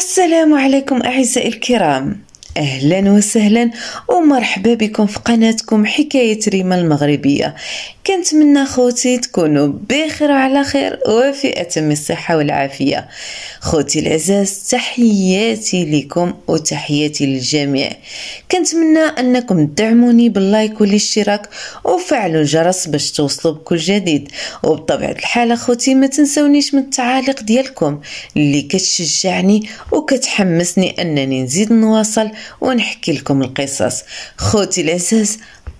السلام عليكم أعزائي الكرام اهلا وسهلا ومرحبا بكم في قناتكم حكايه ريما المغربيه كنتمنى خوتي تكونوا بخير وعلى خير وفي اتم الصحه والعافيه خوتي العزاز تحياتي لكم وتحياتي للجميع كنتمنى انكم تدعموني باللايك والاشتراك وفعلوا الجرس باش توصلوا بكل جديد وبطبيعه الحال خوتي ما تنسونيش من التعاليق ديالكم اللي كتشجعني وكتحمسني انني نزيد نواصل ونحكي لكم القصص خوتي العساس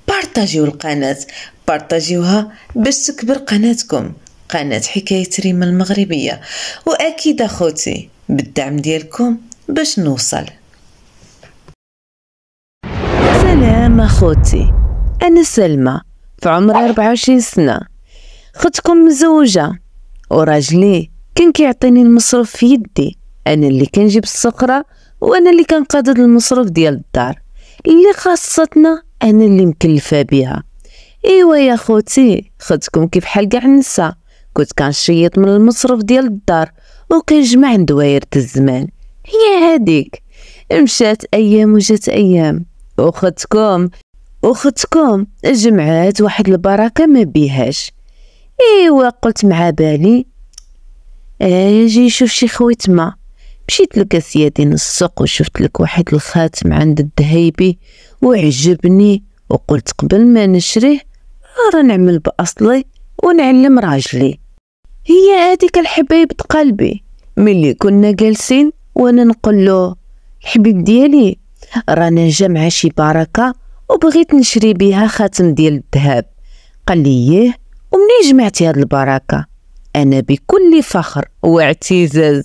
بارطاجيو القناة بارطاجيوها باش تكبر قناتكم قناة حكاية ريما المغربية وأكيد أخوتي بالدعم ديالكم باش نوصل سلام أخوتي أنا سلمى في عمري 24 سنة خدكم مزوجة وراجلي كان كيعطيني المصروف في يدي أنا اللي كنجيب السكرة وانا اللي كنقادد المصروف ديال الدار اللي خاصتنا انا اللي مكلفه بها ايوا يا خوتي خدكم كيف حال كاع النساء كنت كنشيط من المصروف ديال الدار وكنجمع عند دوائر الزمان هي هاديك مشات ايام وجات ايام وخدكم وخدكم جمعات واحد البركة ما بيهاش ايوا قلت مع بالي اجي آه، شوف شي خويت ما مشيت لك سيادي للسوق وشفت لك واحد الخاتم عند الذهيبي وعجبني وقلت قبل ما نشريه أرى نعمل بأصلي ونعلم راجلي هي هذيك الحبيبة قلبي ملي كنا جالسين وانا نقول له الحبيب ديالي رانا جمع شي بركة وبغيت نشري بها خاتم ديال الذهب قال لي ايه ومني جمعتي هاد البركة انا بكل فخر واعتزاز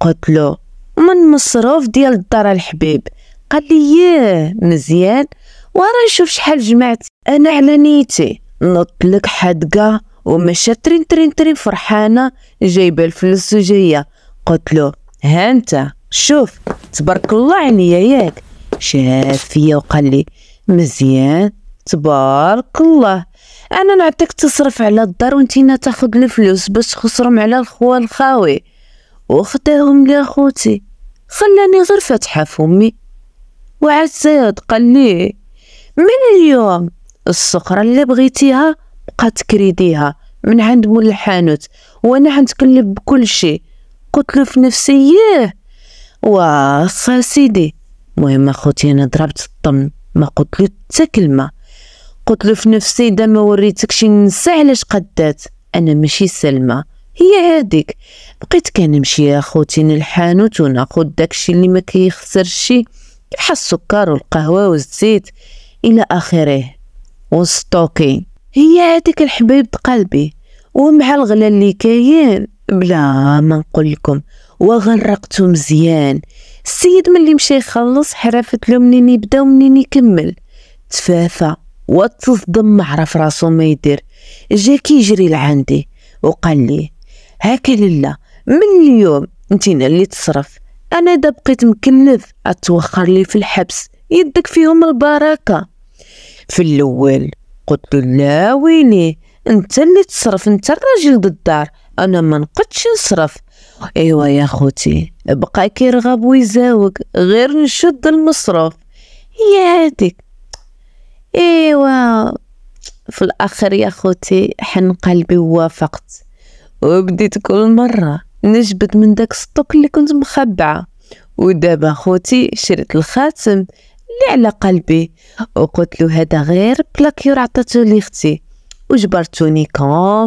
قلت له من مصروف ديال الدار الحبيب قال لي ياه مزيان وانا نشوف شحال جمعت انا على نيتي نط لك حدقه ومشى ترين ترين ترين فرحانه جايبه الفلوس وجايه قلت له ها انت شوف تبارك الله عليا ياك شاف فيا وقال لي مزيان تبارك الله انا نعطيك تصرف على الدار وانتينا تاخد الفلوس باش تخسرهم على الخوان الخاوي وخداهم لأخوتي خلاني غير فاتحة فمي وعاد سيد قال لي من اليوم الصخرة اللي بغيتيها بقى تكريديها من عند مول الحانوت وانا غنتكلب بكل شيء قلت له في نفسي ياه واخا سيدي مهم اخوتي انا ضربت الطم ما قلت له حتى كلمه قلت له في نفسي دا ما وريتكش ننسى علاش قدات انا ماشي سلمى هي هاديك بقيت كنمشي يا خوتي للحانوت وناخد داكشي اللي ما كيخسرش شي بحال السكر والقهوه والزيت الى اخره وستوكي هي هاديك الحبيب قلبي ومع الغلا اللي كاين بلا ما نقول لكم وغرقته مزيان السيد ملي مشى يخلص حرفت له منين يبدا ومنين يكمل تفافى وتصدم معرف راسو ما يدير جا كيجري لعندي وقال لي هاكي لالا من اليوم انتينا اللي تصرف انا دا بقيت مكلف اتوخر لي في الحبس يدك فيهم البركه في الاول قلت لا ويلي انت اللي تصرف انت الراجل بالدار انا ما نقدش نصرف ايوا يا خوتي بقى كيرغب ويزاوق غير نشد المصروف هي هاديك ايوا في الاخر يا خوتي حن قلبي ووافقت وبديت كل مرة نجبد من داك السطوك اللي كنت مخبعة ودابا خوتي شريت الخاتم اللي على قلبي وقلت له هذا غير بلاكيور عطاتو لختي وجبرتوني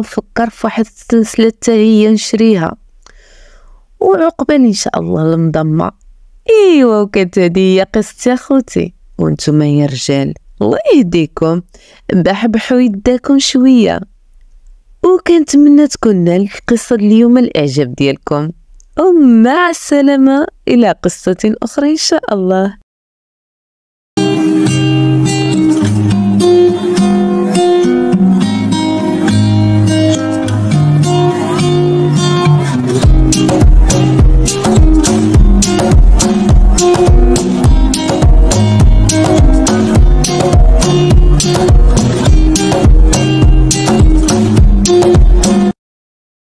في فواحد السلسلة حتى هي نشريها وعقبال ان شاء الله المضمة ايوا وكانت هذه هي قصتي اخوتي وانتم يا رجال الله يهديكم بحبحوا يداكم شويه وكنتمنى تكون نالت قصة اليوم الإعجاب ديالكم ومع السلامة إلى قصة أخرى إن شاء الله